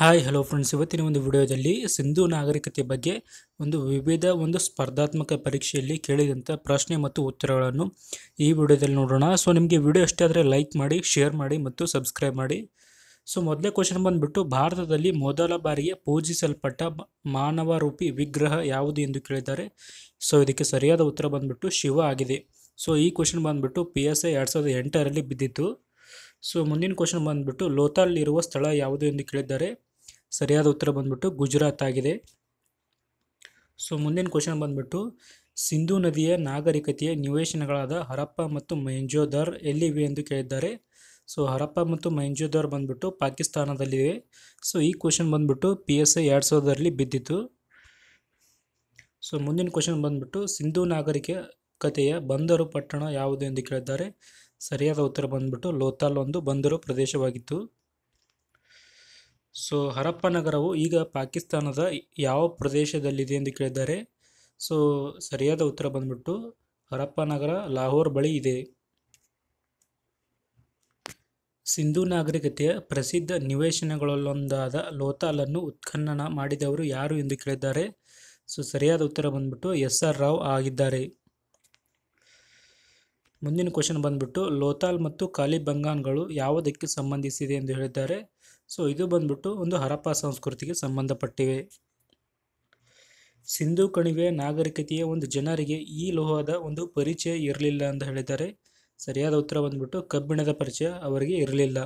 hi hello friends ಇವತ್ತಿನ ಒಂದು ವಿಡಿಯೋದಲ್ಲಿ ಸಿಂಧು ನಾಗರಿಕತೆ ಬಗ್ಗೆ ಒಂದು ವಿವಿಧ ಒಂದು ಸ್ಪರ್ಧಾತ್ಮಕ ಪರೀಕ್ಷೆಯಲ್ಲಿ ಕೇಳಿದಂಥ ಪ್ರಶ್ನೆ ಮತ್ತು ಉತ್ತರಗಳನ್ನು ಈ ವಿಡಿಯೋದಲ್ಲಿ ನೋಡೋಣ ಸೊ ನಿಮಗೆ ವಿಡಿಯೋ ಇಷ್ಟ ಆದರೆ ಲೈಕ್ ಮಾಡಿ ಶೇರ್ ಮಾಡಿ ಮತ್ತು ಸಬ್ಸ್ಕ್ರೈಬ್ ಮಾಡಿ ಸೊ ಮೊದಲೇ ಕ್ವಶನ್ ಬಂದುಬಿಟ್ಟು ಭಾರತದಲ್ಲಿ ಮೊದಲ ಬಾರಿಗೆ ಪೂಜಿಸಲ್ಪಟ್ಟ ಮಾನವ ರೂಪಿ ವಿಗ್ರಹ ಯಾವುದು ಎಂದು ಕೇಳಿದ್ದಾರೆ ಸೊ ಇದಕ್ಕೆ ಸರಿಯಾದ ಉತ್ತರ ಬಂದುಬಿಟ್ಟು ಶಿವ ಆಗಿದೆ ಸೊ ಈ ಕ್ವಶನ್ ಬಂದುಬಿಟ್ಟು ಪಿ ಎಸ್ ಐ ಎರಡು ಸಾವಿರದ ಎಂಟರಲ್ಲಿ ಬಿದ್ದಿತ್ತು ಸೊ ಮುಂದಿನ ಕ್ವಶನ್ ಬಂದುಬಿಟ್ಟು ಲೋತಾಲ್ ಇರುವ ಸ್ಥಳ ಯಾವುದು ಎಂದು ಕೇಳಿದ್ದಾರೆ ಸರಿಯಾದ ಉತ್ತರ ಬಂದ್ಬಿಟ್ಟು ಗುಜರಾತ್ ಆಗಿದೆ ಸೊ ಮುಂದಿನ ಕ್ವಶನ್ ಬಂದ್ಬಿಟ್ಟು ಸಿಂಧೂ ನದಿಯ ನಾಗರಿಕತೆಯ ನಿವೇಶನಗಳಾದ ಹರಪ್ಪ ಮತ್ತು ಮೈಂಜೋದಾರ್ ಎಲ್ಲಿವೆ ಎಂದು ಕೇಳಿದ್ದಾರೆ ಸೊ ಹರಪ್ಪ ಮತ್ತು ಮೈಂಜೋದಾರ್ ಬಂದ್ಬಿಟ್ಟು ಪಾಕಿಸ್ತಾನದಲ್ಲಿವೆ ಸೊ ಈ ಕ್ವಶನ್ ಬಂದ್ಬಿಟ್ಟು ಪಿ ಎಸ್ ಐ ಎರಡು ಸಾವಿರದಲ್ಲಿ ಬಿದ್ದಿತ್ತು ಸೊ ಮುಂದಿನ ಕ್ವಶನ್ ಬಂದ್ಬಿಟ್ಟು ಸಿಂಧೂ ನಾಗರಿಕ ಕಥೆಯ ಬಂದರು ಪಟ್ಟಣ ಯಾವುದು ಎಂದು ಕೇಳಿದ್ದಾರೆ ಸರಿಯಾದ ಉತ್ತರ ಬಂದ್ಬಿಟ್ಟು ಲೋತಾಲ್ ಒಂದು ಬಂದರು ಪ್ರದೇಶವಾಗಿತ್ತು ಸೊ ಹರಪ್ಪ ನಗರವು ಈಗ ಪಾಕಿಸ್ತಾನದ ಯಾವ ಪ್ರದೇಶದಲ್ಲಿದೆ ಎಂದು ಕೇಳಿದ್ದಾರೆ ಸೊ ಸರಿಯಾದ ಉತ್ತರ ಬಂದ್ಬಿಟ್ಟು ಹರಪ್ಪ ನಗರ ಲಾಹೋರ್ ಬಳಿ ಇದೆ ಸಿಂಧು ನಾಗರಿಕತೆಯ ಪ್ರಸಿದ್ಧ ನಿವೇಶನಗಳಲ್ಲೊಂದಾದ ಲೋತಾಲನ್ನು ಉತ್ಖನನ ಮಾಡಿದವರು ಯಾರು ಎಂದು ಕೇಳಿದ್ದಾರೆ ಸೊ ಸರಿಯಾದ ಉತ್ತರ ಬಂದ್ಬಿಟ್ಟು ಎಸ್ ಆರ್ ರಾವ್ ಆಗಿದ್ದಾರೆ ಮುಂದಿನ ಕ್ವಶನ್ ಬಂದ್ಬಿಟ್ಟು ಲೋತಾಲ್ ಮತ್ತು ಕಾಲಿಬಂಗಾನ್ಗಳು ಬಂಗಾನ್ಗಳು ಯಾವುದಕ್ಕೆ ಸಂಬಂಧಿಸಿದೆ ಎಂದು ಹೇಳಿದ್ದಾರೆ ಸೊ ಇದು ಬಂದ್ಬಿಟ್ಟು ಒಂದು ಹರಪ್ಪ ಸಂಸ್ಕೃತಿಗೆ ಸಂಬಂಧಪಟ್ಟಿವೆ ಸಿಂಧು ಕಣಿವೆ ನಾಗರಿಕತೆಯ ಒಂದು ಜನರಿಗೆ ಈ ಲೋಹದ ಒಂದು ಪರಿಚಯ ಇರಲಿಲ್ಲ ಅಂತ ಹೇಳಿದ್ದಾರೆ ಸರಿಯಾದ ಉತ್ತರ ಬಂದ್ಬಿಟ್ಟು ಕಬ್ಬಿಣದ ಪರಿಚಯ ಅವರಿಗೆ ಇರಲಿಲ್ಲ